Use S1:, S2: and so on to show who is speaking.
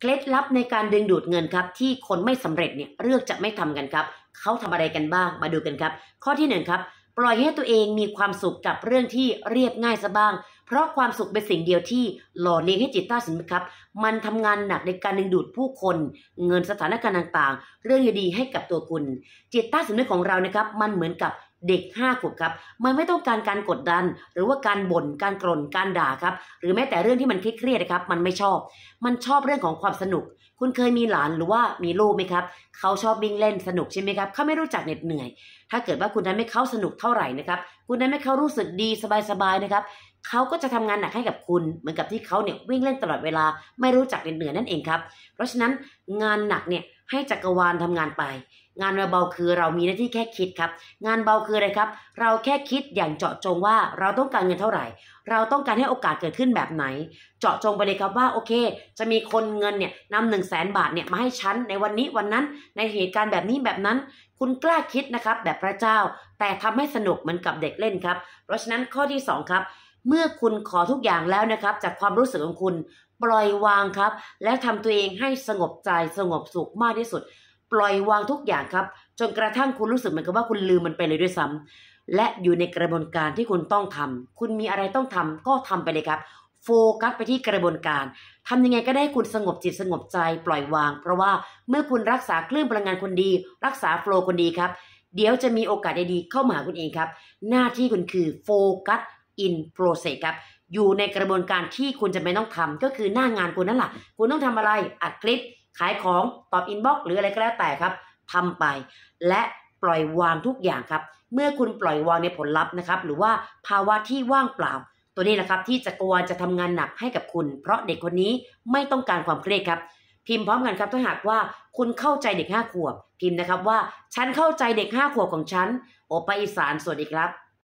S1: เคล็ดลับในการดึงดูดเงินครับที่คนไม่สำเร็จเนี่ยเลือกจะไม่ทำกันครับ เขาทำอะไรกันบ้างมาดูกันครับ ข้อที่หนึ่งครับปล่อยให้ตัวเองมีความสุขกับเรื่องที่เรียบง่ายซะบ้าง เพราะความสุขเป็นสิ่งเดียวที่หล่อเลี้ยงให้จิตใต้สำนึกครับ มันทำงานหนักในการดึงดูดผู้คน เงินสถานการณ์ต่างๆ เรื่องดีๆให้กับตัวคุณจิตใต้สำนึกของเรานะครับมันเหมือนกับเด็ก5ขวบครับ มันไม่ต้องการการกดดัน หรือว่าการบน่นการกรนการด่าครับหรือแม้แต่เรื่องที่มันเครียดนะครับมันไม่ชอบ มันชอบเรื่องของความสนุก คุณเคยมีหลานหรือว่ามีลูกไหมครับเขาชอบวิ่งเล่นสนุกใช่ไหมครับเขาไม่รู้จักเหน็ดเหนื่อย ถ้าเกิดว่าคุณทำให้เขาสนุกเท่าไหร่นะครับ คุณทำให้เขารู้สึกดีสบายๆนะครับเขาก็จะทำงานหนักให้กับคุณเหมือนกับที่เขาเนี่ยวิ่งเล่นตลอดเวลา ไม่รู้จักเหน็ดเหนื่อยนั่นเองครับเพราะฉะนั้นงานหนักเนี่ยให้จักรวาลทำงานไปงานเบาคือเรามีหน้าที่แค่คิดครับ งานเบาคืออะไรครับ เราแค่คิดอย่างเจาะจงว่าเราต้องการเงินเท่าไหร่ เราต้องการให้โอกาสเกิดขึ้นแบบไหน เจาะจงไปเลยครับว่าโอเคจะมีคนเงินเนี่ยนำหนึ่งแสนบาทเนี่ยมาให้ฉันในวันนี้วันนั้น ในเหตุการณ์แบบนี้แบบนั้น คุณกล้าคิดนะครับแบบพระเจ้า แต่ทำให้สนุกเหมือนกับเด็กเล่นครับ เพราะฉะนั้นข้อที่2ครับเมื่อคุณขอทุกอย่างแล้วนะครับจากความรู้สึกของคุณปล่อยวางครับ และทำตัวเองให้สงบใจสงบสุขมากที่สุดปล่อยวางทุกอย่างครับจนกระทั่งคุณรู้สึกเหมือนกับว่าคุณลืมมันไปเลยด้วยซ้ำ และอยู่ในกระบวนการที่คุณต้องทำ คุณมีอะไรต้องทำก็ทำไปเลยครับโฟกัสไปที่กระบวนการ ทำยังไงก็ได้คุณสงบจิตสงบใจปล่อยวางเพราะว่าเมื่อคุณรักษาคลื่นพลังงานคนดีรักษาโฟล์คนดีครับเดี๋ยวจะมีโอกาสดีๆเข้ามาหาคุณเองครับหน้าที่คุณคือโฟกัสอินโปรเซสครับอยู่ในกระบวนการที่คุณจะไม่ต้องทำ ก็คือหน้างานคุณนั่นแหละคุณต้องทำอะไรอัดคลิปขายของตอบอินบ็อกหรืออะไรก็แล้วแต่ครับทำไป และปล่อยวางทุกอย่างครับ เมื่อคุณปล่อยวางในผลลัพธ์นะครับ หรือว่าภาวะที่ว่างเปล่า ตัวนี้แหละครับที่จักรวาลจะทำงานหนักให้กับคุณ เพราะเด็กคนนี้ไม่ต้องการความเครียดครับ พิมพ์พร้อมกันครับถ้าหากว่าคุณเข้าใจเด็ก 5ขวบ พิมพ์นะครับว่าฉันเข้าใจเด็ก 5ขวบของฉันโอปาอีสานสวัสดีครับ